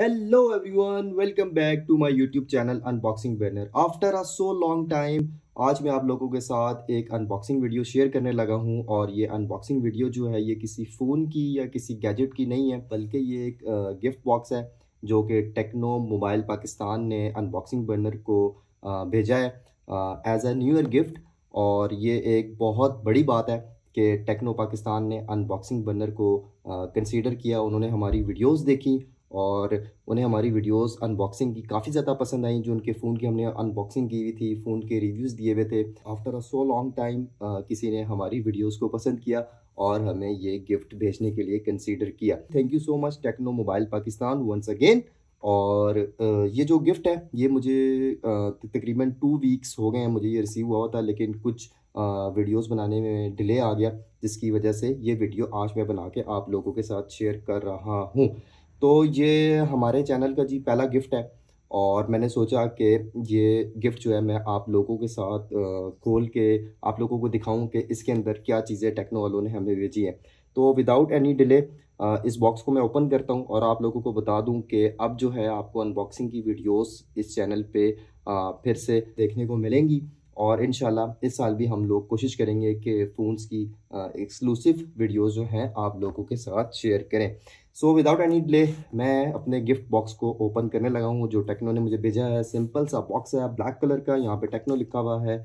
hello everyone welcome back to my YouTube channel unboxing banner after a so long time आज मैं आप लोगों के साथ एक अनबॉक्सिंग वीडियो शेयर करने लगा हूं और ये अनबॉक्सिंग वीडियो जो है ये किसी फ़ोन की या किसी गैजेट की नहीं है बल्कि ये एक गिफ्ट बॉक्स है जो कि टेक्नो मोबाइल पाकिस्तान ने अनबॉक्सिंग बर्नर को भेजा है as a new year gift और ये एक बहुत बड़ी बात है कि टेक्नो पाकिस्तान ने अनबॉक्सिंग बर्नर को कंसिडर किया उन्होंने हमारी वीडियोज़ देखी और उन्हें हमारी वीडियोस अनबॉक्सिंग की काफ़ी ज़्यादा पसंद आई जो उनके फ़ोन की हमने अनबॉक्सिंग की हुई थी फ़ोन के रिव्यूज़ दिए हुए थे after a so long time किसी ने हमारी वीडियोस को पसंद किया और हमें ये गिफ्ट भेजने के लिए कंसीडर किया thank you so much Tecno mobile Pakistan once again और ये जो गिफ्ट है ये मुझे तकरीबन टू वीक्स हो गए हैं मुझे ये रिसीव हुआ था लेकिन कुछ वीडियोस बनाने में डिले आ गया जिसकी वजह से ये वीडियो आज मैं बना के आप लोगों के साथ शेयर कर रहा हूँ तो ये हमारे चैनल का जी पहला गिफ्ट है और मैंने सोचा कि ये गिफ्ट जो है मैं आप लोगों के साथ खोल के आप लोगों को दिखाऊं कि इसके अंदर क्या चीज़ें टेक्नो वालों ने हमें भेजी हैं तो विदाउट एनी डिले इस बॉक्स को मैं ओपन करता हूं और आप लोगों को बता दूं कि अब जो है आपको अनबॉक्सिंग की वीडियोस इस चैनल पे फिर से देखने को मिलेंगी और इन इस साल भी हम लोग कोशिश करेंगे कि फ़ोन्स की एक्सक्लूसिव वीडियोज़ जो हैं आप लोगों के साथ शेयर करें सो विदाउट एनी डिले मैं अपने गिफ्ट बॉक्स को ओपन करने लगा हूँ जो टेक्नो ने मुझे भेजा है सिंपल सा बॉक्स है ब्लैक कलर का यहाँ पे टेक्नो लिखा हुआ है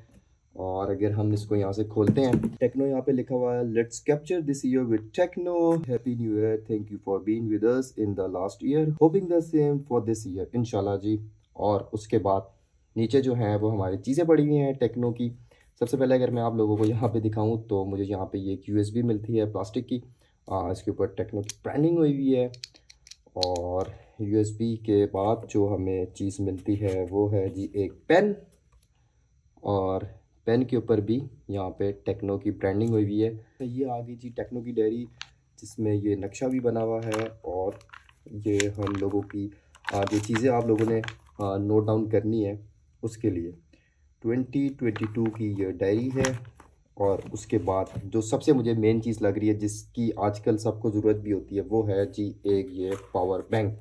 और अगर हम इसको यहाँ से खोलते हैं टेक्नो यहाँ पे लिखा हुआ है let's capture this year with Tecno happy new year thank you for being with us in the last year hoping the same for this year इनशाला जी और उसके बाद नीचे जो है वो हमारी चीज़ें पड़ी हुई हैं टेक्नो की सबसे पहले अगर मैं आप लोगों को यहाँ पे दिखाऊँ तो मुझे यहाँ पे ये यू एस मिलती है प्लास्टिक की आ, इसके ऊपर टेक्नो की ब्रांडिंग हुई हुई है और यू के बाद जो हमें चीज़ मिलती है वो है जी एक पेन और पेन के ऊपर भी यहाँ पे टेक्नो की ब्रांडिंग हुई हुई है तो ये आ गई जी टेक्नो की डायरी जिसमें ये नक्शा भी बना हुआ है और ये हम लोगों की ये चीज़ें आप लोगों ने नोट डाउन करनी है उसके लिए 2022 की ये डायरी है और उसके बाद जो सबसे मुझे मेन चीज़ लग रही है जिसकी आजकल सबको ज़रूरत भी होती है वो है जी एक ये पावर बैंक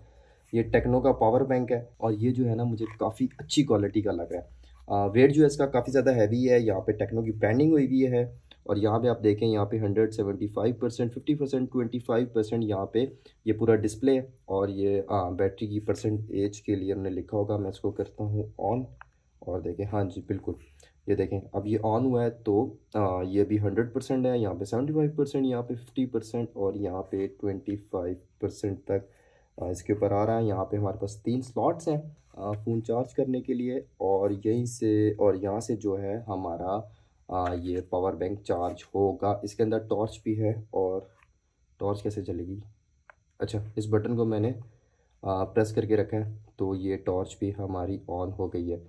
ये टेक्नो का पावर बैंक है और ये जो है ना मुझे काफ़ी अच्छी क्वालिटी का लग रहा है वेट जो है इसका काफ़ी ज़्यादा हैवी है यहाँ पे टेक्नो की ब्रांडिंग हुई हुई है और यहाँ पे आप देखें यहाँ पे 175 percent fifty percent twenty five percent यहाँ पे ये पूरा डिस्प्ले है और ये आ, बैटरी की एज के लिए हमने लिखा होगा मैं इसको करता हूँ ऑन और देखें हाँ जी बिल्कुल ये देखें अब ये ऑन हुआ है तो आ, ये भी हंड्रेड परसेंट है यहाँ पे सेवेंटी फाइव परसेंट यहाँ पे फिफ्टी परसेंट और यहाँ पे ट्वेंटी फाइव परसेंट तक आ, इसके ऊपर आ रहा है यहाँ पे हमारे पास तीन स्लॉट्स हैं फ़ोन चार्ज करने के लिए और यहीं से और यहाँ से जो है हमारा आ, ये पावर बैंक चार्ज होगा इसके अंदर टॉर्च भी है और टॉर्च कैसे चलेगी अच्छा इस बटन को मैंने आ, प्रेस करके रखा है तो ये टॉर्च भी हमारी ऑन हो गई है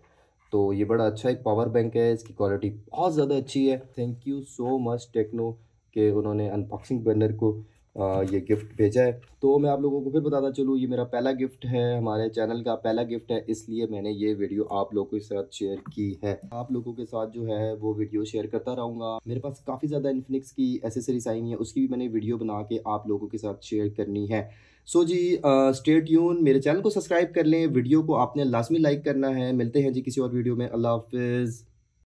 तो ये बड़ा अच्छा एक पावर बैंक है इसकी क्वालिटी बहुत ज़्यादा अच्छी है thank you so much Tecno के उन्होंने अनबॉक्सिंग बैनर को ये गिफ्ट भेजा है तो मैं आप लोगों को फिर बताता चलूँ ये मेरा पहला गिफ्ट है हमारे चैनल का पहला गिफ्ट है इसलिए मैंने ये वीडियो आप लोगों के साथ शेयर की है आप लोगों के साथ जो है वो वीडियो शेयर करता रहूँगा मेरे पास काफ़ी ज़्यादा इन्फिनिक्स की एसेसरीज आई है उसकी भी मैंने वीडियो बना के आप लोगों के साथ शेयर करनी है सो so जी स्टेट uh, यून मेरे चैनल को सब्सक्राइब कर लें वीडियो को आपने लाजमी लाइक करना है मिलते हैं जी किसी और वीडियो में अल्लाह हाफिज़